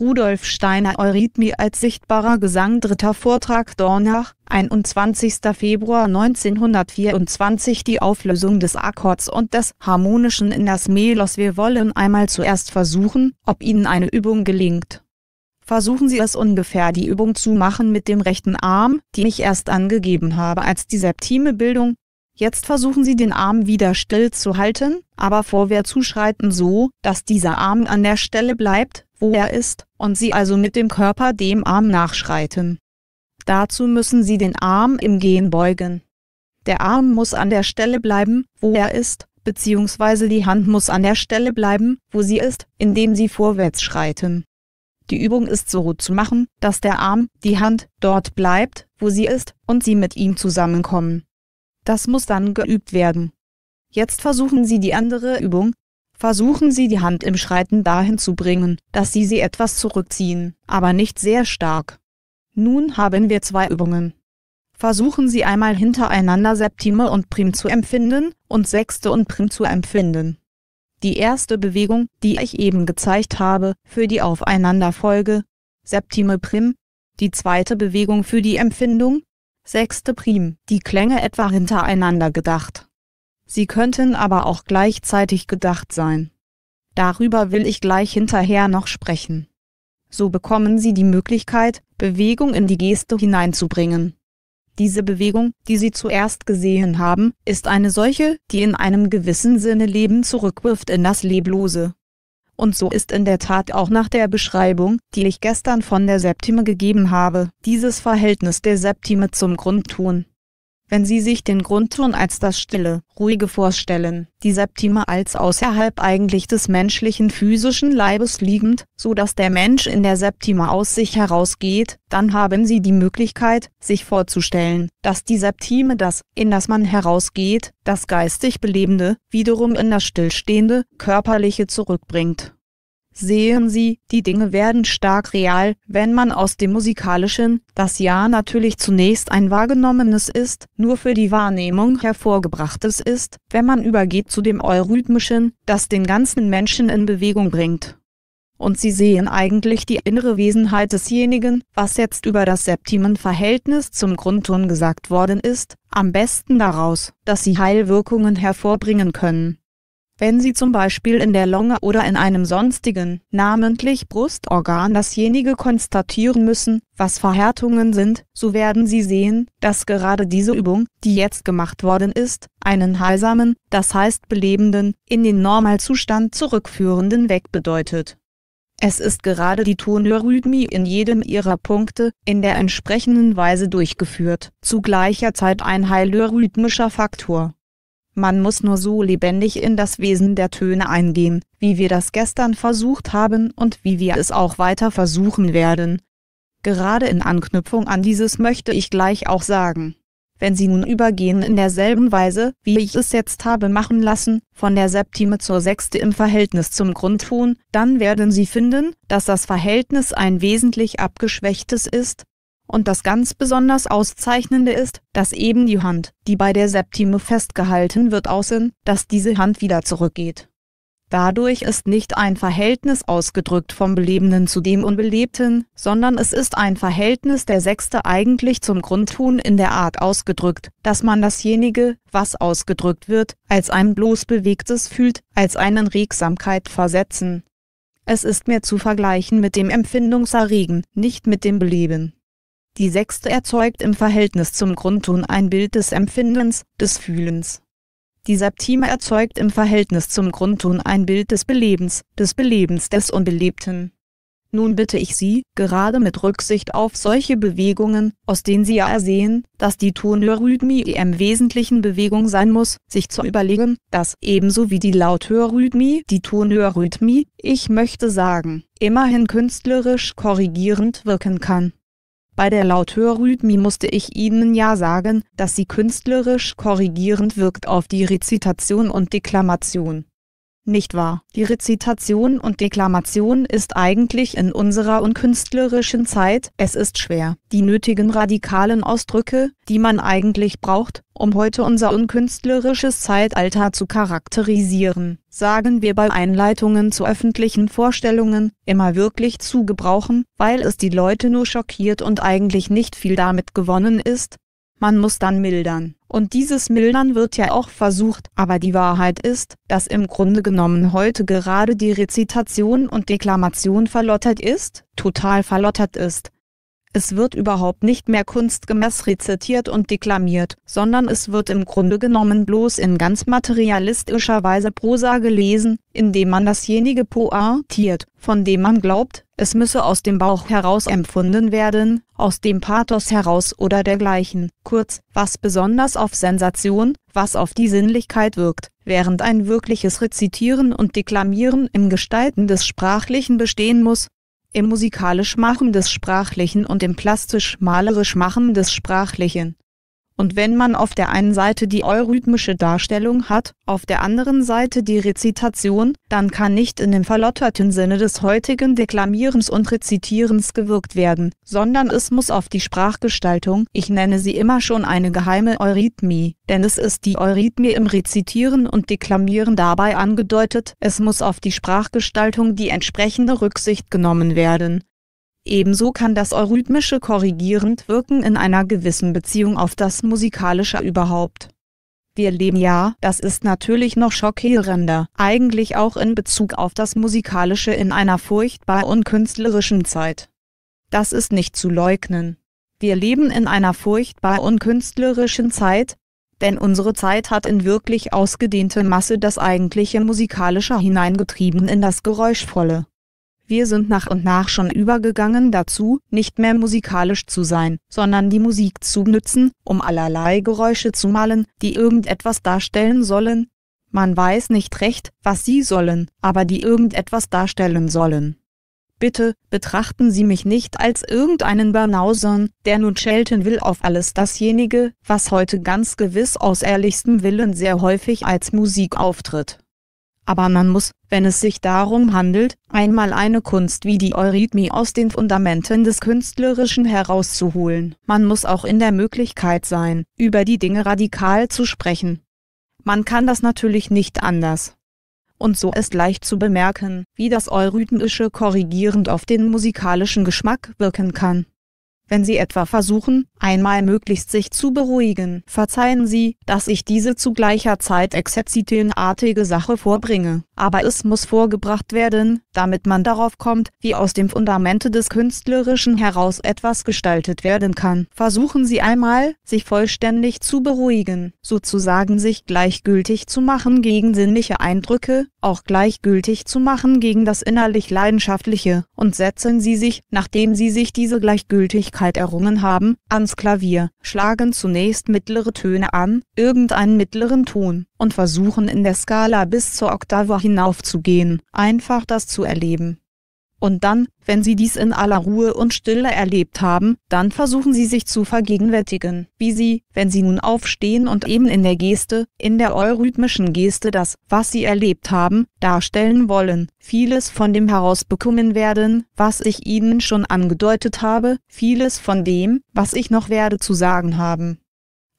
Rudolf Steiner Eurythmie als sichtbarer Gesang Dritter Vortrag Dornach, 21. Februar 1924 Die Auflösung des Akkords und des Harmonischen in das Melos Wir wollen einmal zuerst versuchen, ob Ihnen eine Übung gelingt. Versuchen Sie es ungefähr die Übung zu machen mit dem rechten Arm, die ich erst angegeben habe als die septime Bildung. Jetzt versuchen Sie den Arm wieder still zu halten, aber vorwärts zu schreiten so, dass dieser Arm an der Stelle bleibt, wo er ist, und sie also mit dem Körper dem Arm nachschreiten. Dazu müssen sie den Arm im Gehen beugen. Der Arm muss an der Stelle bleiben, wo er ist, beziehungsweise die Hand muss an der Stelle bleiben, wo sie ist, indem sie vorwärts schreiten. Die Übung ist so zu machen, dass der Arm, die Hand, dort bleibt, wo sie ist, und sie mit ihm zusammenkommen. Das muss dann geübt werden. Jetzt versuchen Sie die andere Übung, versuchen sie die Hand im Schreiten dahin zu bringen, dass sie sie etwas zurückziehen, aber nicht sehr stark. Nun haben wir zwei Übungen. Versuchen Sie einmal hintereinander Septime und Prim zu empfinden und Sechste und Prim zu empfinden. Die erste Bewegung, die ich eben gezeigt habe, für die Aufeinanderfolge, Septime Prim, die zweite Bewegung für die Empfindung, Sechste Prim, die Klänge etwa hintereinander gedacht. Sie könnten aber auch gleichzeitig gedacht sein. Darüber will ich gleich hinterher noch sprechen. So bekommen Sie die Möglichkeit, Bewegung in die Geste hineinzubringen. Diese Bewegung, die Sie zuerst gesehen haben, ist eine solche, die in einem gewissen Sinne Leben zurückwirft in das Leblose. Und so ist in der Tat auch nach der Beschreibung, die ich gestern von der Septime gegeben habe, dieses Verhältnis der Septime zum Grundton. Wenn Sie sich den Grundton als das Stille, Ruhige vorstellen, die Septime als außerhalb eigentlich des menschlichen physischen Leibes liegend, so dass der Mensch in der Septime aus sich herausgeht, dann haben Sie die Möglichkeit, sich vorzustellen, dass die Septime das, in das man herausgeht, das geistig Belebende, wiederum in das Stillstehende, Körperliche zurückbringt sehen Sie, die Dinge werden stark real, wenn man aus dem musikalischen, das ja natürlich zunächst ein wahrgenommenes ist, nur für die Wahrnehmung hervorgebrachtes ist, wenn man übergeht zu dem Eurythmischen, das den ganzen Menschen in Bewegung bringt. Und Sie sehen eigentlich die innere Wesenheit desjenigen, was jetzt über das Septimenverhältnis zum Grundton gesagt worden ist, am besten daraus, dass sie Heilwirkungen hervorbringen können wenn sie zum Beispiel in der Lunge oder in einem sonstigen, namentlich Brustorgan dasjenige konstatieren müssen, was Verhärtungen sind, so werden sie sehen, dass gerade diese Übung, die jetzt gemacht worden ist, einen heilsamen, das heißt belebenden, in den Normalzustand zurückführenden Weg bedeutet. Es ist gerade die Toneurythmie in jedem ihrer Punkte, in der entsprechenden Weise durchgeführt, zu gleicher Zeit ein heilorhythmischer Faktor man muss nur so lebendig in das Wesen der Töne eingehen, wie wir das gestern versucht haben und wie wir es auch weiter versuchen werden. Gerade in Anknüpfung an dieses möchte ich gleich auch sagen. Wenn Sie nun übergehen in derselben Weise, wie ich es jetzt habe machen lassen, von der Septime zur Sechste im Verhältnis zum Grundton, dann werden Sie finden, dass das Verhältnis ein wesentlich abgeschwächtes ist, und das ganz besonders Auszeichnende ist, dass eben die Hand, die bei der Septime festgehalten wird, aussehen, dass diese Hand wieder zurückgeht. Dadurch ist nicht ein Verhältnis ausgedrückt vom Belebenden zu dem Unbelebten, sondern es ist ein Verhältnis der Sechste eigentlich zum Grundtun in der Art ausgedrückt, dass man dasjenige, was ausgedrückt wird, als ein bloß Bewegtes fühlt, als einen Regsamkeit versetzen. Es ist mehr zu vergleichen mit dem Empfindungserregen, nicht mit dem Beleben. Die sechste erzeugt im Verhältnis zum Grundton ein Bild des Empfindens, des Fühlens. Die Septime erzeugt im Verhältnis zum Grundton ein Bild des Belebens, des Belebens des Unbelebten. Nun bitte ich Sie, gerade mit Rücksicht auf solche Bewegungen, aus denen Sie ja ersehen, dass die Tonhörrhythmie im Wesentlichen Bewegung sein muss, sich zu überlegen, dass ebenso wie die Lauthörrhythmie die Tonhörrhythmie, ich möchte sagen, immerhin künstlerisch korrigierend wirken kann. Bei der Lautörrhythmie musste ich Ihnen ja sagen, dass sie künstlerisch korrigierend wirkt auf die Rezitation und Deklamation nicht wahr? Die Rezitation und Deklamation ist eigentlich in unserer unkünstlerischen Zeit, es ist schwer, die nötigen radikalen Ausdrücke, die man eigentlich braucht, um heute unser unkünstlerisches Zeitalter zu charakterisieren, sagen wir bei Einleitungen zu öffentlichen Vorstellungen, immer wirklich zu gebrauchen, weil es die Leute nur schockiert und eigentlich nicht viel damit gewonnen ist. Man muss dann mildern. Und dieses Mildern wird ja auch versucht, aber die Wahrheit ist, dass im Grunde genommen heute gerade die Rezitation und Deklamation verlottert ist, total verlottert ist, es wird überhaupt nicht mehr kunstgemäß rezitiert und deklamiert, sondern es wird im Grunde genommen bloß in ganz materialistischer Weise Prosa gelesen, indem man dasjenige poartiert, von dem man glaubt, es müsse aus dem Bauch heraus empfunden werden, aus dem Pathos heraus oder dergleichen, kurz, was besonders auf Sensation, was auf die Sinnlichkeit wirkt, während ein wirkliches Rezitieren und Deklamieren im Gestalten des Sprachlichen bestehen muss, im musikalisch Machen des Sprachlichen und im plastisch-malerisch Machen des Sprachlichen und wenn man auf der einen Seite die eurythmische Darstellung hat, auf der anderen Seite die Rezitation, dann kann nicht in dem verlotterten Sinne des heutigen Deklamierens und Rezitierens gewirkt werden, sondern es muss auf die Sprachgestaltung, ich nenne sie immer schon eine geheime Eurythmie, denn es ist die Eurythmie im Rezitieren und Deklamieren dabei angedeutet, es muss auf die Sprachgestaltung die entsprechende Rücksicht genommen werden. Ebenso kann das Eurythmische korrigierend wirken in einer gewissen Beziehung auf das Musikalische überhaupt. Wir leben ja, das ist natürlich noch schockierender, eigentlich auch in Bezug auf das Musikalische in einer furchtbar unkünstlerischen Zeit. Das ist nicht zu leugnen. Wir leben in einer furchtbar unkünstlerischen Zeit, denn unsere Zeit hat in wirklich ausgedehnte Masse das eigentliche Musikalische hineingetrieben in das Geräuschvolle. Wir sind nach und nach schon übergegangen dazu, nicht mehr musikalisch zu sein, sondern die Musik zu nützen, um allerlei Geräusche zu malen, die irgendetwas darstellen sollen. Man weiß nicht recht, was sie sollen, aber die irgendetwas darstellen sollen. Bitte, betrachten Sie mich nicht als irgendeinen Banausern, der nun schelten will auf alles dasjenige, was heute ganz gewiss aus ehrlichstem Willen sehr häufig als Musik auftritt aber man muss, wenn es sich darum handelt, einmal eine Kunst wie die Eurythmie aus den Fundamenten des Künstlerischen herauszuholen. Man muss auch in der Möglichkeit sein, über die Dinge radikal zu sprechen. Man kann das natürlich nicht anders. Und so ist leicht zu bemerken, wie das Eurythmische korrigierend auf den musikalischen Geschmack wirken kann. Wenn Sie etwa versuchen, einmal möglichst sich zu beruhigen, verzeihen Sie, dass ich diese zu gleicher Zeit exerzitienartige Sache vorbringe, aber es muss vorgebracht werden, damit man darauf kommt, wie aus dem Fundamente des Künstlerischen heraus etwas gestaltet werden kann. Versuchen Sie einmal, sich vollständig zu beruhigen, sozusagen sich gleichgültig zu machen gegen sinnliche Eindrücke, auch gleichgültig zu machen gegen das innerlich Leidenschaftliche, und setzen Sie sich, nachdem Sie sich diese Gleichgültigkeit errungen haben, ans Klavier, schlagen zunächst mittlere Töne an, irgendeinen mittleren Ton, und versuchen in der Skala bis zur Oktave hinaufzugehen, einfach das zu erleben. Und dann, wenn Sie dies in aller Ruhe und Stille erlebt haben, dann versuchen Sie sich zu vergegenwärtigen, wie Sie, wenn Sie nun aufstehen und eben in der Geste, in der eurhythmischen Geste das, was Sie erlebt haben, darstellen wollen, vieles von dem herausbekommen werden, was ich Ihnen schon angedeutet habe, vieles von dem, was ich noch werde zu sagen haben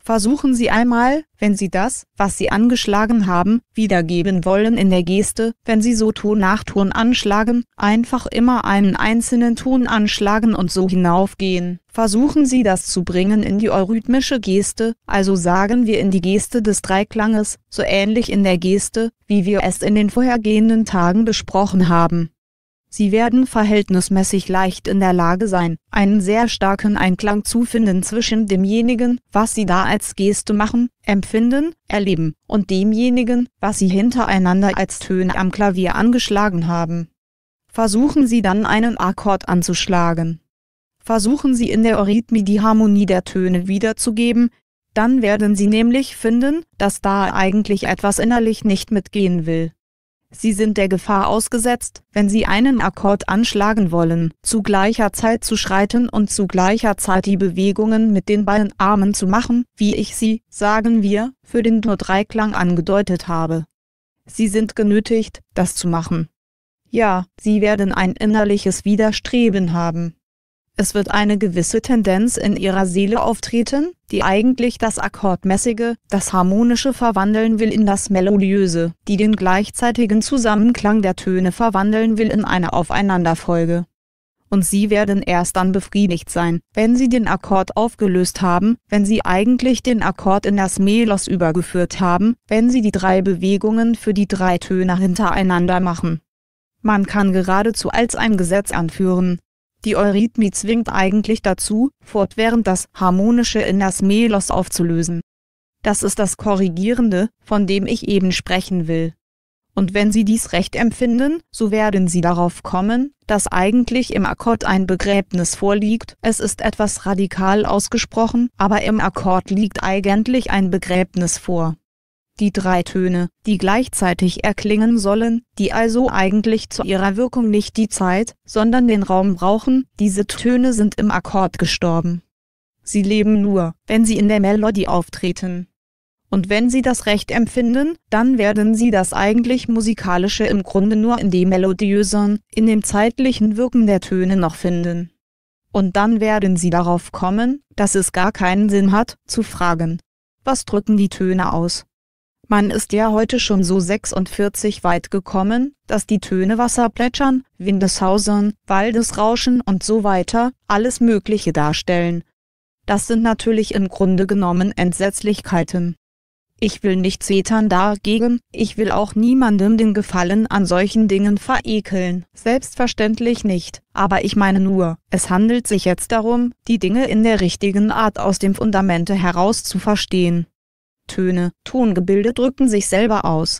versuchen Sie einmal, wenn Sie das, was Sie angeschlagen haben, wiedergeben wollen in der Geste, wenn Sie so Ton nach Ton anschlagen, einfach immer einen einzelnen Ton anschlagen und so hinaufgehen. Versuchen Sie das zu bringen in die eurythmische Geste, also sagen wir in die Geste des Dreiklanges, so ähnlich in der Geste, wie wir es in den vorhergehenden Tagen besprochen haben. Sie werden verhältnismäßig leicht in der Lage sein, einen sehr starken Einklang zu finden zwischen demjenigen, was Sie da als Geste machen, empfinden, erleben, und demjenigen, was Sie hintereinander als Töne am Klavier angeschlagen haben. Versuchen Sie dann einen Akkord anzuschlagen. Versuchen Sie in der Eurythmie die Harmonie der Töne wiederzugeben, dann werden Sie nämlich finden, dass da eigentlich etwas innerlich nicht mitgehen will. Sie sind der Gefahr ausgesetzt, wenn Sie einen Akkord anschlagen wollen, zu gleicher Zeit zu schreiten und zu gleicher Zeit die Bewegungen mit den beiden Armen zu machen, wie ich sie, sagen wir, für den Dur-Dreiklang angedeutet habe. Sie sind genötigt, das zu machen. Ja, Sie werden ein innerliches Widerstreben haben es wird eine gewisse Tendenz in ihrer Seele auftreten, die eigentlich das Akkordmäßige, das Harmonische verwandeln will in das Melodiöse, die den gleichzeitigen Zusammenklang der Töne verwandeln will in eine Aufeinanderfolge. Und sie werden erst dann befriedigt sein, wenn sie den Akkord aufgelöst haben, wenn sie eigentlich den Akkord in das Melos übergeführt haben, wenn sie die drei Bewegungen für die drei Töne hintereinander machen. Man kann geradezu als ein Gesetz anführen, die Eurythmie zwingt eigentlich dazu, fortwährend das Harmonische in das Melos aufzulösen. Das ist das Korrigierende, von dem ich eben sprechen will. Und wenn Sie dies recht empfinden, so werden Sie darauf kommen, dass eigentlich im Akkord ein Begräbnis vorliegt, es ist etwas radikal ausgesprochen, aber im Akkord liegt eigentlich ein Begräbnis vor die drei Töne, die gleichzeitig erklingen sollen, die also eigentlich zu ihrer Wirkung nicht die Zeit, sondern den Raum brauchen, diese Töne sind im Akkord gestorben. Sie leben nur, wenn sie in der Melodie auftreten. Und wenn sie das Recht empfinden, dann werden sie das eigentlich musikalische im Grunde nur in dem melodiösen, in dem zeitlichen Wirken der Töne noch finden. Und dann werden sie darauf kommen, dass es gar keinen Sinn hat, zu fragen. Was drücken die Töne aus? Man ist ja heute schon so 46 weit gekommen, dass die Töne Wasser plätschern, Windeshausern, Waldesrauschen und so weiter alles Mögliche darstellen. Das sind natürlich im Grunde genommen Entsetzlichkeiten. Ich will nicht zetern dagegen, ich will auch niemandem den Gefallen an solchen Dingen verekeln, selbstverständlich nicht, aber ich meine nur, es handelt sich jetzt darum, die Dinge in der richtigen Art aus dem Fundamente heraus zu verstehen. Töne, Tongebilde drücken sich selber aus.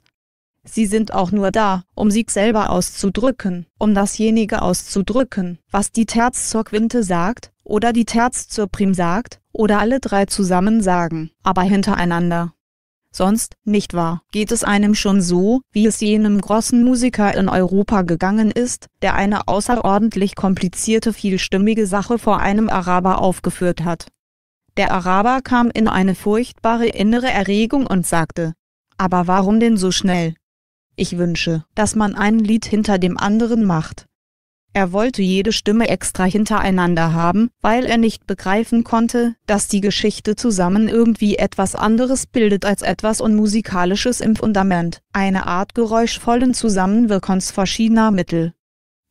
Sie sind auch nur da, um sich selber auszudrücken, um dasjenige auszudrücken, was die Terz zur Quinte sagt, oder die Terz zur Prim sagt, oder alle drei zusammen sagen, aber hintereinander. Sonst, nicht wahr, geht es einem schon so, wie es jenem großen Musiker in Europa gegangen ist, der eine außerordentlich komplizierte vielstimmige Sache vor einem Araber aufgeführt hat. Der Araber kam in eine furchtbare innere Erregung und sagte, aber warum denn so schnell? Ich wünsche, dass man ein Lied hinter dem anderen macht. Er wollte jede Stimme extra hintereinander haben, weil er nicht begreifen konnte, dass die Geschichte zusammen irgendwie etwas anderes bildet als etwas Unmusikalisches im Fundament, eine Art geräuschvollen Zusammenwirkens verschiedener Mittel.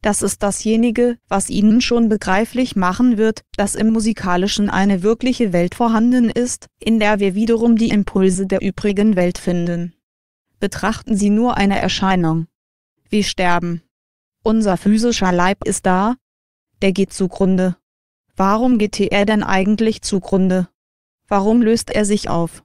Das ist dasjenige, was Ihnen schon begreiflich machen wird, dass im musikalischen eine wirkliche Welt vorhanden ist, in der wir wiederum die Impulse der übrigen Welt finden. Betrachten Sie nur eine Erscheinung. Wir sterben. Unser physischer Leib ist da. Der geht zugrunde. Warum geht er denn eigentlich zugrunde? Warum löst er sich auf?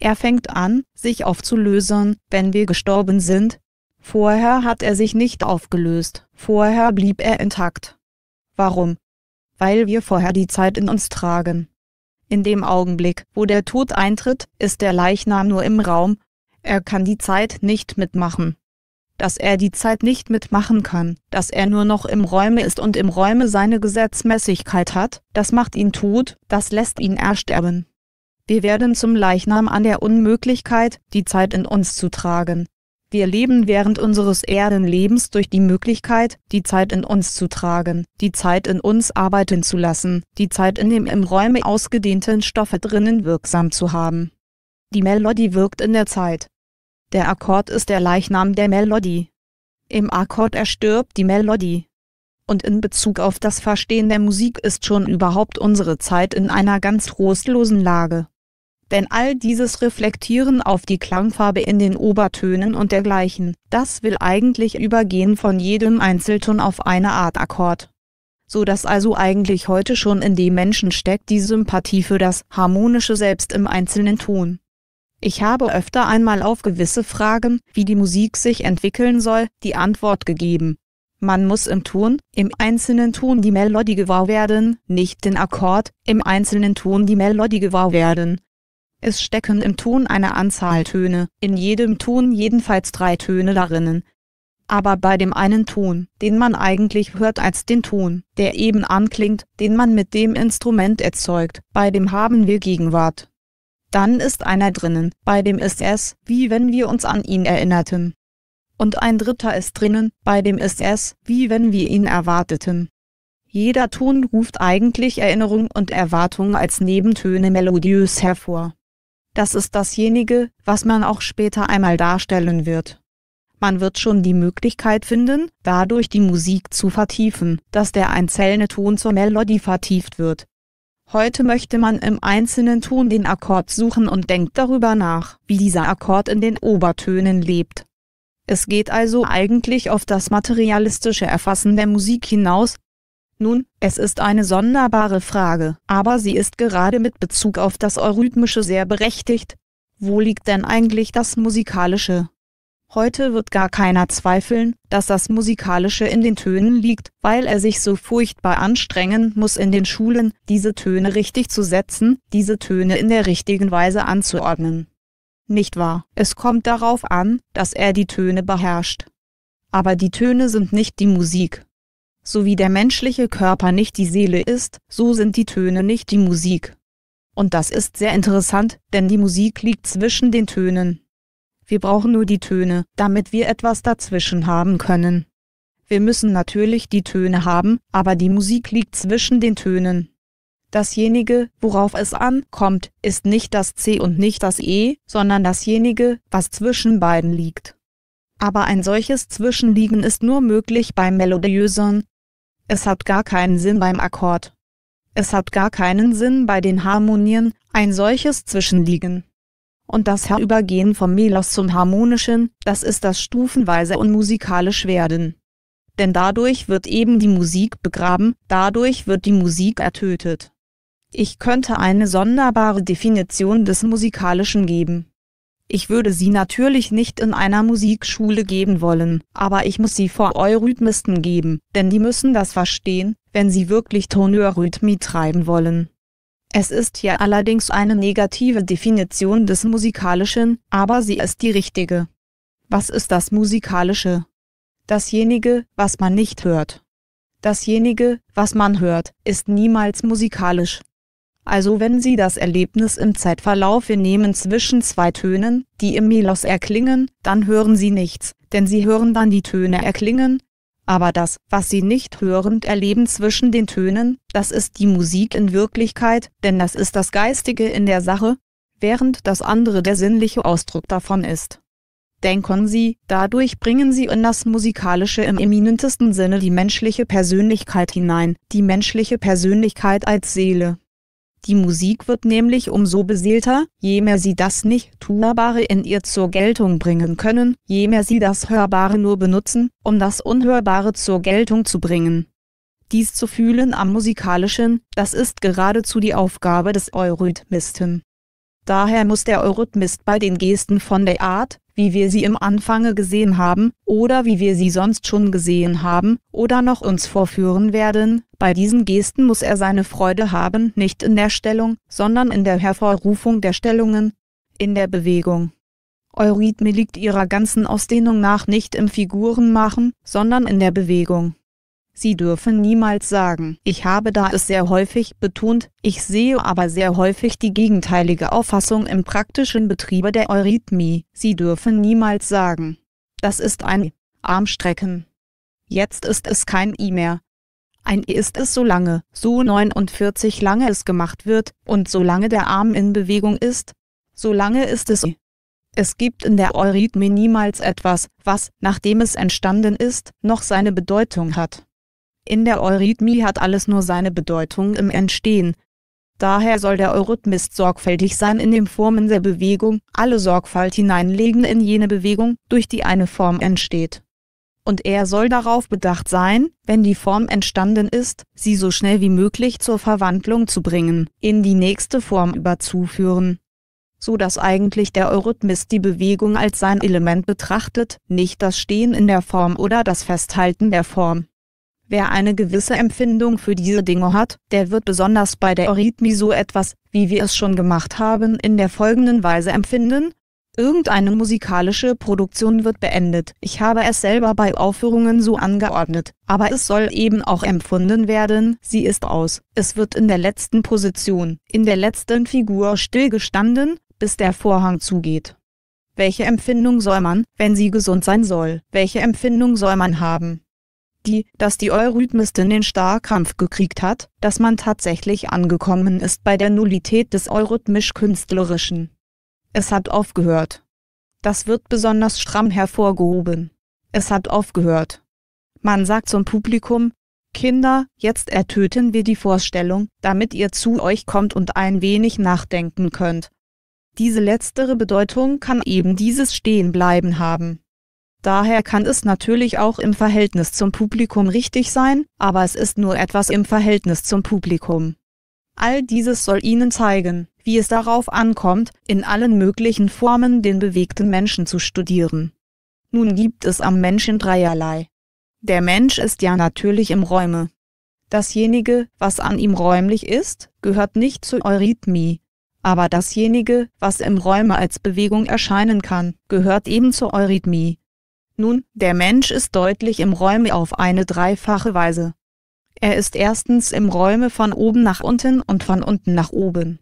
Er fängt an, sich aufzulösern, wenn wir gestorben sind, Vorher hat er sich nicht aufgelöst, vorher blieb er intakt. Warum? Weil wir vorher die Zeit in uns tragen. In dem Augenblick, wo der Tod eintritt, ist der Leichnam nur im Raum, er kann die Zeit nicht mitmachen. Dass er die Zeit nicht mitmachen kann, dass er nur noch im Räume ist und im Räume seine Gesetzmäßigkeit hat, das macht ihn tot, das lässt ihn ersterben. Wir werden zum Leichnam an der Unmöglichkeit, die Zeit in uns zu tragen, wir leben während unseres Erdenlebens durch die Möglichkeit, die Zeit in uns zu tragen, die Zeit in uns arbeiten zu lassen, die Zeit in dem im Räume ausgedehnten Stoffe drinnen wirksam zu haben. Die Melodie wirkt in der Zeit. Der Akkord ist der Leichnam der Melodie. Im Akkord erstirbt die Melodie. Und in Bezug auf das Verstehen der Musik ist schon überhaupt unsere Zeit in einer ganz trostlosen Lage. Denn all dieses Reflektieren auf die Klangfarbe in den Obertönen und dergleichen, das will eigentlich übergehen von jedem Einzelton auf eine Art Akkord. So dass also eigentlich heute schon in dem Menschen steckt die Sympathie für das harmonische Selbst im einzelnen Ton. Ich habe öfter einmal auf gewisse Fragen, wie die Musik sich entwickeln soll, die Antwort gegeben. Man muss im Ton, im einzelnen Ton die Melodie gewahr werden, nicht den Akkord, im einzelnen Ton die Melodie gewahr werden, es stecken im Ton eine Anzahl Töne, in jedem Ton jedenfalls drei Töne darinnen. Aber bei dem einen Ton, den man eigentlich hört als den Ton, der eben anklingt, den man mit dem Instrument erzeugt, bei dem haben wir Gegenwart. Dann ist einer drinnen, bei dem ist es, wie wenn wir uns an ihn erinnerten. Und ein dritter ist drinnen, bei dem ist es, wie wenn wir ihn erwarteten. Jeder Ton ruft eigentlich Erinnerung und Erwartung als Nebentöne melodiös hervor das ist dasjenige, was man auch später einmal darstellen wird. Man wird schon die Möglichkeit finden, dadurch die Musik zu vertiefen, dass der einzelne Ton zur Melodie vertieft wird. Heute möchte man im einzelnen Ton den Akkord suchen und denkt darüber nach, wie dieser Akkord in den Obertönen lebt. Es geht also eigentlich auf das materialistische Erfassen der Musik hinaus, nun, es ist eine sonderbare Frage, aber sie ist gerade mit Bezug auf das Eurythmische sehr berechtigt. Wo liegt denn eigentlich das Musikalische? Heute wird gar keiner zweifeln, dass das Musikalische in den Tönen liegt, weil er sich so furchtbar anstrengen muss in den Schulen, diese Töne richtig zu setzen, diese Töne in der richtigen Weise anzuordnen. Nicht wahr, es kommt darauf an, dass er die Töne beherrscht. Aber die Töne sind nicht die Musik. So wie der menschliche Körper nicht die Seele ist, so sind die Töne nicht die Musik. Und das ist sehr interessant, denn die Musik liegt zwischen den Tönen. Wir brauchen nur die Töne, damit wir etwas dazwischen haben können. Wir müssen natürlich die Töne haben, aber die Musik liegt zwischen den Tönen. Dasjenige, worauf es ankommt, ist nicht das C und nicht das E, sondern dasjenige, was zwischen beiden liegt. Aber ein solches Zwischenliegen ist nur möglich bei melodiöseren, es hat gar keinen Sinn beim Akkord. Es hat gar keinen Sinn bei den Harmonien, ein solches Zwischenliegen. Und das Herübergehen vom Melos zum Harmonischen, das ist das stufenweise unmusikalisch werden. Denn dadurch wird eben die Musik begraben, dadurch wird die Musik ertötet. Ich könnte eine sonderbare Definition des Musikalischen geben. Ich würde sie natürlich nicht in einer Musikschule geben wollen, aber ich muss sie vor Eurythmisten geben, denn die müssen das verstehen, wenn sie wirklich Tonörhythmie treiben wollen. Es ist ja allerdings eine negative Definition des Musikalischen, aber sie ist die richtige. Was ist das Musikalische? Dasjenige, was man nicht hört. Dasjenige, was man hört, ist niemals musikalisch also wenn Sie das Erlebnis im Zeitverlauf wir nehmen zwischen zwei Tönen, die im Melos erklingen, dann hören Sie nichts, denn Sie hören dann die Töne erklingen. Aber das, was Sie nicht hörend erleben zwischen den Tönen, das ist die Musik in Wirklichkeit, denn das ist das Geistige in der Sache, während das andere der sinnliche Ausdruck davon ist. Denken Sie, dadurch bringen Sie in das Musikalische im eminentesten Sinne die menschliche Persönlichkeit hinein, die menschliche Persönlichkeit als Seele. Die Musik wird nämlich umso beseelter, je mehr sie das Nicht-Tunbare in ihr zur Geltung bringen können, je mehr sie das Hörbare nur benutzen, um das Unhörbare zur Geltung zu bringen. Dies zu fühlen am musikalischen, das ist geradezu die Aufgabe des Eurythmisten. Daher muss der Eurythmist bei den Gesten von der Art, wie wir sie im Anfange gesehen haben oder wie wir sie sonst schon gesehen haben oder noch uns vorführen werden, bei diesen Gesten muss er seine Freude haben, nicht in der Stellung, sondern in der Hervorrufung der Stellungen, in der Bewegung. Eurythme liegt ihrer ganzen Ausdehnung nach nicht im Figurenmachen, sondern in der Bewegung. Sie dürfen niemals sagen, ich habe da es sehr häufig betont, ich sehe aber sehr häufig die gegenteilige Auffassung im praktischen Betriebe der Eurythmie. Sie dürfen niemals sagen, das ist ein Armstrecken. Jetzt ist es kein I mehr. Ein I ist es so lange, so 49 lange es gemacht wird und solange der Arm in Bewegung ist, solange ist es I. Es gibt in der Eurythmie niemals etwas, was, nachdem es entstanden ist, noch seine Bedeutung hat. In der Eurythmie hat alles nur seine Bedeutung im Entstehen. Daher soll der Eurythmist sorgfältig sein in den Formen der Bewegung, alle Sorgfalt hineinlegen in jene Bewegung, durch die eine Form entsteht. Und er soll darauf bedacht sein, wenn die Form entstanden ist, sie so schnell wie möglich zur Verwandlung zu bringen, in die nächste Form überzuführen. So dass eigentlich der Eurythmist die Bewegung als sein Element betrachtet, nicht das Stehen in der Form oder das Festhalten der Form. Wer eine gewisse Empfindung für diese Dinge hat, der wird besonders bei der Eurythmie so etwas, wie wir es schon gemacht haben, in der folgenden Weise empfinden. Irgendeine musikalische Produktion wird beendet. Ich habe es selber bei Aufführungen so angeordnet, aber es soll eben auch empfunden werden, sie ist aus. Es wird in der letzten Position, in der letzten Figur stillgestanden, bis der Vorhang zugeht. Welche Empfindung soll man, wenn sie gesund sein soll, welche Empfindung soll man haben? die, dass die Eurythmistin den Starkampf gekriegt hat, dass man tatsächlich angekommen ist bei der Nullität des Eurythmisch-Künstlerischen. Es hat aufgehört. Das wird besonders stramm hervorgehoben. Es hat aufgehört. Man sagt zum Publikum, Kinder, jetzt ertöten wir die Vorstellung, damit ihr zu euch kommt und ein wenig nachdenken könnt. Diese letztere Bedeutung kann eben dieses Stehenbleiben haben. Daher kann es natürlich auch im Verhältnis zum Publikum richtig sein, aber es ist nur etwas im Verhältnis zum Publikum. All dieses soll Ihnen zeigen, wie es darauf ankommt, in allen möglichen Formen den bewegten Menschen zu studieren. Nun gibt es am Menschen dreierlei. Der Mensch ist ja natürlich im Räume. Dasjenige, was an ihm räumlich ist, gehört nicht zur Eurythmie. Aber dasjenige, was im Räume als Bewegung erscheinen kann, gehört eben zur Eurythmie. Nun, der Mensch ist deutlich im Räume auf eine dreifache Weise. Er ist erstens im Räume von oben nach unten und von unten nach oben.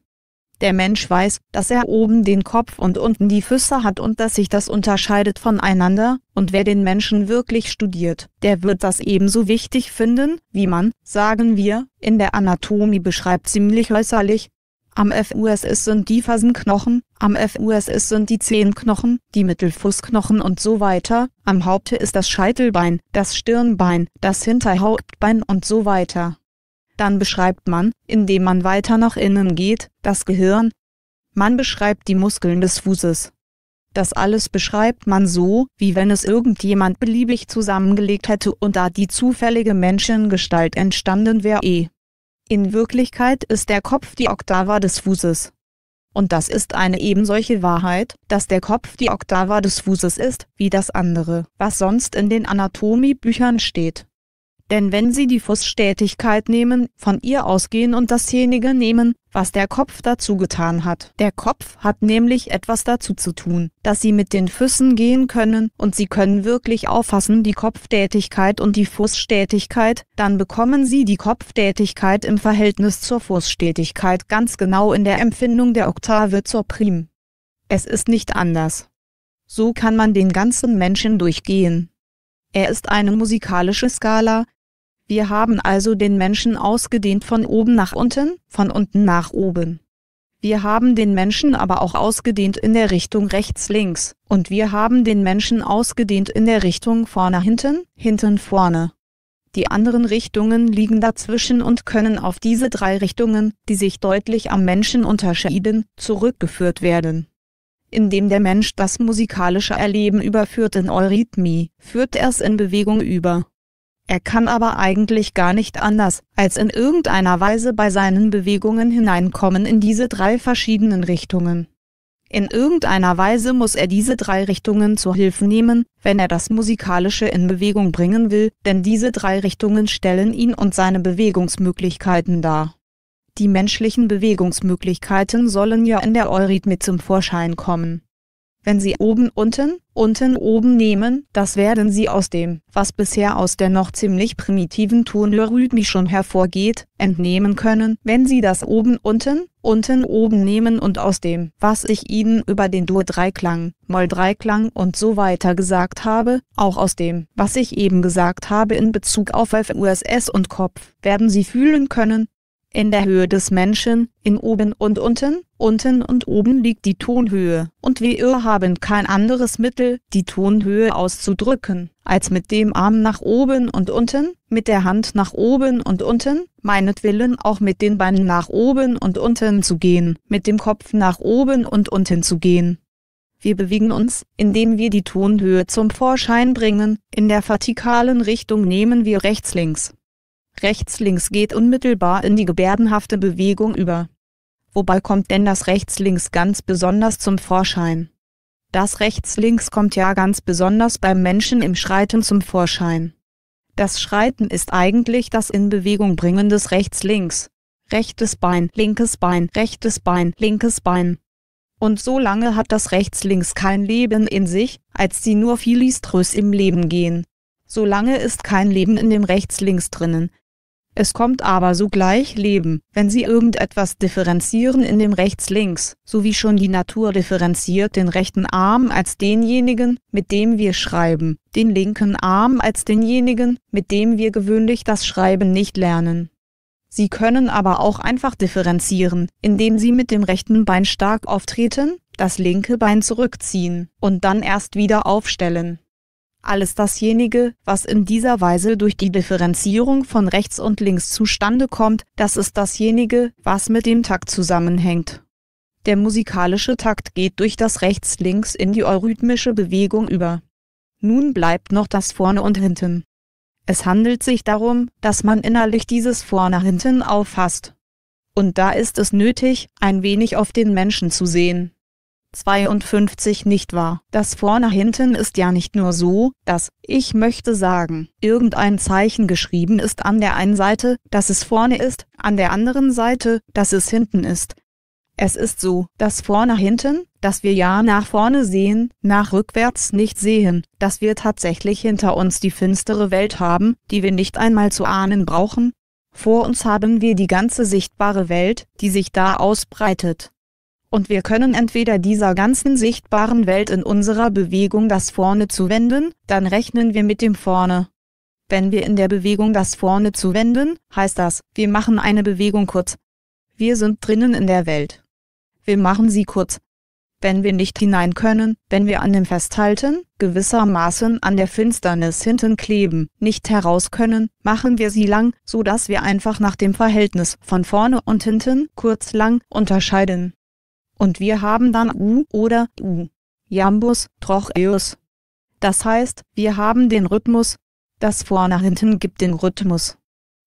Der Mensch weiß, dass er oben den Kopf und unten die Füße hat und dass sich das unterscheidet voneinander, und wer den Menschen wirklich studiert, der wird das ebenso wichtig finden, wie man, sagen wir, in der Anatomie beschreibt ziemlich äußerlich, am FUSS sind die Fasenknochen, am FUSS sind die Zehenknochen, die Mittelfußknochen und so weiter, am Haupte ist das Scheitelbein, das Stirnbein, das Hinterhauptbein und so weiter. Dann beschreibt man, indem man weiter nach innen geht, das Gehirn. Man beschreibt die Muskeln des Fußes. Das alles beschreibt man so, wie wenn es irgendjemand beliebig zusammengelegt hätte und da die zufällige Menschengestalt entstanden wäre. In Wirklichkeit ist der Kopf die Oktava des Fußes. Und das ist eine ebensolche Wahrheit, dass der Kopf die Oktava des Fußes ist, wie das andere, was sonst in den Anatomiebüchern steht denn wenn Sie die Fußstätigkeit nehmen, von ihr ausgehen und dasjenige nehmen, was der Kopf dazu getan hat. Der Kopf hat nämlich etwas dazu zu tun, dass Sie mit den Füßen gehen können und Sie können wirklich auffassen die Kopftätigkeit und die Fußstätigkeit, dann bekommen Sie die Kopftätigkeit im Verhältnis zur Fußstätigkeit ganz genau in der Empfindung der Oktave zur Prim. Es ist nicht anders. So kann man den ganzen Menschen durchgehen. Er ist eine musikalische Skala, wir haben also den Menschen ausgedehnt von oben nach unten, von unten nach oben. Wir haben den Menschen aber auch ausgedehnt in der Richtung rechts-links, und wir haben den Menschen ausgedehnt in der Richtung vorne-hinten, hinten-vorne. Die anderen Richtungen liegen dazwischen und können auf diese drei Richtungen, die sich deutlich am Menschen unterscheiden, zurückgeführt werden. Indem der Mensch das musikalische Erleben überführt in Eurythmie, führt er es in Bewegung über. Er kann aber eigentlich gar nicht anders, als in irgendeiner Weise bei seinen Bewegungen hineinkommen in diese drei verschiedenen Richtungen. In irgendeiner Weise muss er diese drei Richtungen zur Hilfe nehmen, wenn er das Musikalische in Bewegung bringen will, denn diese drei Richtungen stellen ihn und seine Bewegungsmöglichkeiten dar. Die menschlichen Bewegungsmöglichkeiten sollen ja in der Eurythmie zum Vorschein kommen. Wenn Sie oben unten, unten oben nehmen, das werden Sie aus dem, was bisher aus der noch ziemlich primitiven Tonlogarithmie schon hervorgeht, entnehmen können. Wenn Sie das oben unten, unten oben nehmen und aus dem, was ich Ihnen über den Dur-Dreiklang, Moll-Dreiklang und so weiter gesagt habe, auch aus dem, was ich eben gesagt habe in Bezug auf F, USS und Kopf, werden Sie fühlen können, in der Höhe des Menschen, in oben und unten, unten und oben liegt die Tonhöhe, und wir haben kein anderes Mittel, die Tonhöhe auszudrücken, als mit dem Arm nach oben und unten, mit der Hand nach oben und unten, meinetwillen auch mit den Beinen nach oben und unten zu gehen, mit dem Kopf nach oben und unten zu gehen. Wir bewegen uns, indem wir die Tonhöhe zum Vorschein bringen, in der vertikalen Richtung nehmen wir rechts links Rechts-Links geht unmittelbar in die gebärdenhafte Bewegung über. Wobei kommt denn das Rechts-Links ganz besonders zum Vorschein? Das Rechts-Links kommt ja ganz besonders beim Menschen im Schreiten zum Vorschein. Das Schreiten ist eigentlich das in Bewegung bringen des Rechts-Links. Rechtes Bein, linkes Bein, rechtes Bein, linkes Bein. Und so lange hat das Rechts-Links kein Leben in sich, als sie nur filiströs im Leben gehen. Solange ist kein Leben in dem Rechts-Links drinnen, es kommt aber sogleich Leben, wenn Sie irgendetwas differenzieren in dem Rechts-Links, so wie schon die Natur differenziert den rechten Arm als denjenigen, mit dem wir schreiben, den linken Arm als denjenigen, mit dem wir gewöhnlich das Schreiben nicht lernen. Sie können aber auch einfach differenzieren, indem Sie mit dem rechten Bein stark auftreten, das linke Bein zurückziehen und dann erst wieder aufstellen alles dasjenige, was in dieser Weise durch die Differenzierung von rechts und links zustande kommt, das ist dasjenige, was mit dem Takt zusammenhängt. Der musikalische Takt geht durch das Rechts-Links in die eurythmische Bewegung über. Nun bleibt noch das Vorne und Hinten. Es handelt sich darum, dass man innerlich dieses Vorne-Hinten auffasst. Und da ist es nötig, ein wenig auf den Menschen zu sehen. 52 nicht wahr? Das vorne hinten ist ja nicht nur so, dass, ich möchte sagen, irgendein Zeichen geschrieben ist an der einen Seite, dass es vorne ist, an der anderen Seite, dass es hinten ist. Es ist so, dass vorne hinten, dass wir ja nach vorne sehen, nach rückwärts nicht sehen, dass wir tatsächlich hinter uns die finstere Welt haben, die wir nicht einmal zu ahnen brauchen. Vor uns haben wir die ganze sichtbare Welt, die sich da ausbreitet und wir können entweder dieser ganzen sichtbaren Welt in unserer Bewegung das Vorne zuwenden, dann rechnen wir mit dem Vorne. Wenn wir in der Bewegung das Vorne zuwenden, heißt das, wir machen eine Bewegung kurz. Wir sind drinnen in der Welt. Wir machen sie kurz. Wenn wir nicht hinein können, wenn wir an dem Festhalten, gewissermaßen an der Finsternis hinten kleben, nicht heraus können, machen wir sie lang, so dass wir einfach nach dem Verhältnis von vorne und hinten kurz lang unterscheiden. Und wir haben dann U oder U. Jambus, Trocheus. Das heißt, wir haben den Rhythmus. Das Vor nach hinten gibt den Rhythmus.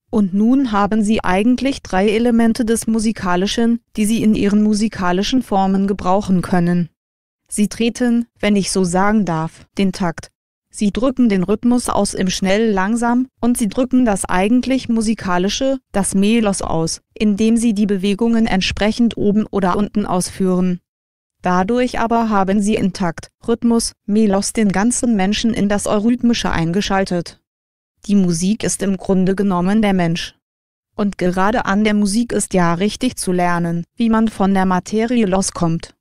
Und nun haben Sie eigentlich drei Elemente des Musikalischen, die Sie in Ihren musikalischen Formen gebrauchen können. Sie treten, wenn ich so sagen darf, den Takt, Sie drücken den Rhythmus aus im Schnell langsam und sie drücken das eigentlich musikalische, das Melos aus, indem sie die Bewegungen entsprechend oben oder unten ausführen. Dadurch aber haben sie intakt Rhythmus, Melos den ganzen Menschen in das Eurythmische eingeschaltet. Die Musik ist im Grunde genommen der Mensch. Und gerade an der Musik ist ja richtig zu lernen, wie man von der Materie loskommt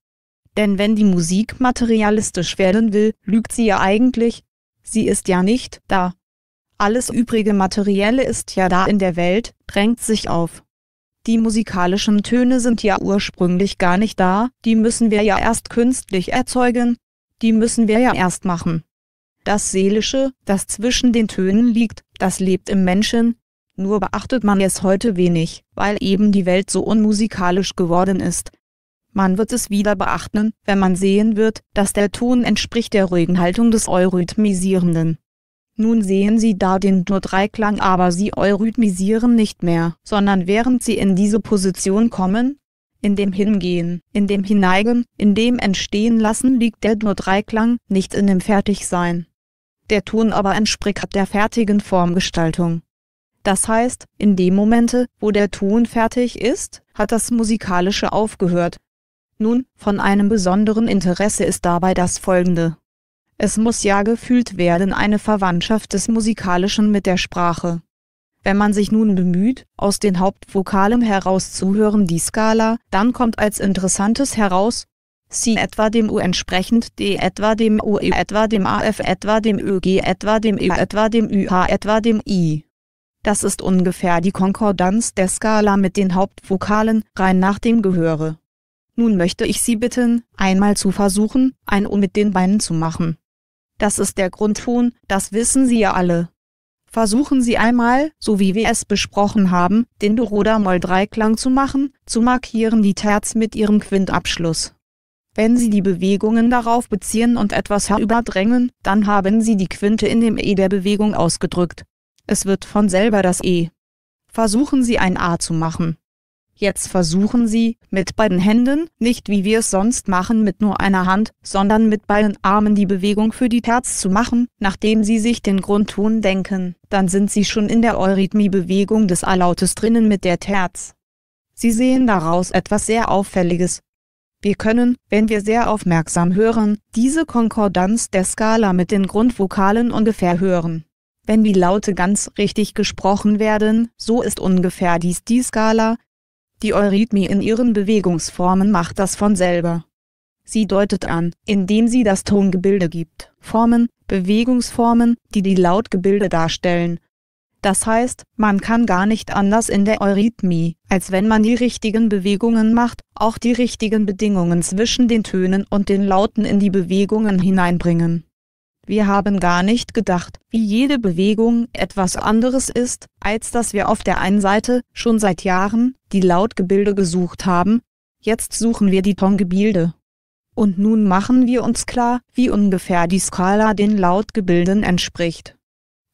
denn wenn die Musik materialistisch werden will, lügt sie ja eigentlich, Sie ist ja nicht da. Alles übrige Materielle ist ja da in der Welt, drängt sich auf. Die musikalischen Töne sind ja ursprünglich gar nicht da, die müssen wir ja erst künstlich erzeugen, die müssen wir ja erst machen. Das Seelische, das zwischen den Tönen liegt, das lebt im Menschen, nur beachtet man es heute wenig, weil eben die Welt so unmusikalisch geworden ist, man wird es wieder beachten, wenn man sehen wird, dass der Ton entspricht der ruhigen Haltung des Eurythmisierenden. Nun sehen Sie da den Dur-Dreiklang aber Sie eurythmisieren nicht mehr, sondern während Sie in diese Position kommen, in dem Hingehen, in dem Hineigen, in dem Entstehen lassen liegt der Dur-Dreiklang nicht in dem Fertigsein. Der Ton aber entspricht der fertigen Formgestaltung. Das heißt, in dem Momente, wo der Ton fertig ist, hat das Musikalische aufgehört, nun, von einem besonderen Interesse ist dabei das Folgende. Es muss ja gefühlt werden eine Verwandtschaft des Musikalischen mit der Sprache. Wenn man sich nun bemüht, aus den Hauptvokalen herauszuhören die Skala, dann kommt als Interessantes heraus, sie etwa dem U entsprechend, D etwa dem U, e etwa dem AF etwa dem ÖG etwa dem E etwa dem ÜH etwa dem I. Das ist ungefähr die Konkordanz der Skala mit den Hauptvokalen, rein nach dem Gehöre. Nun möchte ich Sie bitten, einmal zu versuchen, ein O mit den Beinen zu machen. Das ist der Grundton, das wissen Sie ja alle. Versuchen Sie einmal, so wie wir es besprochen haben, den Do Moll Dreiklang zu machen, zu markieren die Terz mit ihrem Quintabschluss. Wenn Sie die Bewegungen darauf beziehen und etwas herüberdrängen, dann haben Sie die Quinte in dem E der Bewegung ausgedrückt. Es wird von selber das E. Versuchen Sie ein A zu machen. Jetzt versuchen sie mit beiden Händen, nicht wie wir es sonst machen mit nur einer Hand, sondern mit beiden Armen die Bewegung für die Terz zu machen, nachdem sie sich den Grundton denken, dann sind sie schon in der Eurythmie-Bewegung des A-Lautes drinnen mit der Terz. Sie sehen daraus etwas sehr Auffälliges. Wir können, wenn wir sehr aufmerksam hören, diese Konkordanz der Skala mit den Grundvokalen ungefähr hören. Wenn die Laute ganz richtig gesprochen werden, so ist ungefähr dies die Skala, die Eurythmie in ihren Bewegungsformen macht das von selber. Sie deutet an, indem sie das Tongebilde gibt, Formen, Bewegungsformen, die die Lautgebilde darstellen. Das heißt, man kann gar nicht anders in der Eurythmie, als wenn man die richtigen Bewegungen macht, auch die richtigen Bedingungen zwischen den Tönen und den Lauten in die Bewegungen hineinbringen. Wir haben gar nicht gedacht, wie jede Bewegung etwas anderes ist, als dass wir auf der einen Seite schon seit Jahren die Lautgebilde gesucht haben, jetzt suchen wir die Tongebilde. Und nun machen wir uns klar, wie ungefähr die Skala den Lautgebilden entspricht.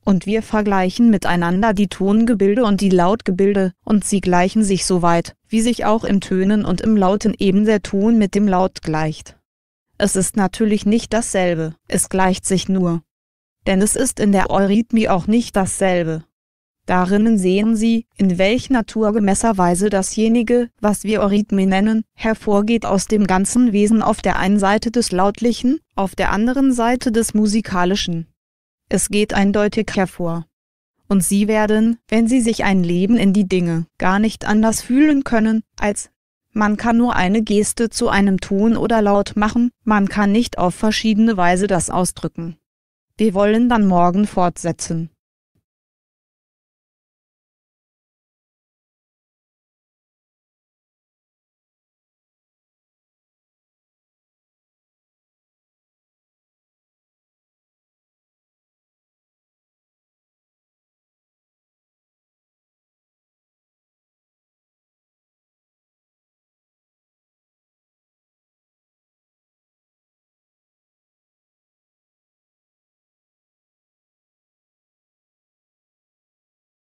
Und wir vergleichen miteinander die Tongebilde und die Lautgebilde, und sie gleichen sich soweit, wie sich auch im Tönen und im Lauten eben der Ton mit dem Laut gleicht. Es ist natürlich nicht dasselbe, es gleicht sich nur. Denn es ist in der Eurythmie auch nicht dasselbe. Darinnen sehen Sie, in welch naturgemäßer Weise dasjenige, was wir Eurythmie nennen, hervorgeht aus dem ganzen Wesen auf der einen Seite des Lautlichen, auf der anderen Seite des Musikalischen. Es geht eindeutig hervor. Und Sie werden, wenn Sie sich ein Leben in die Dinge, gar nicht anders fühlen können, als man kann nur eine Geste zu einem Ton oder Laut machen, man kann nicht auf verschiedene Weise das ausdrücken. Wir wollen dann morgen fortsetzen.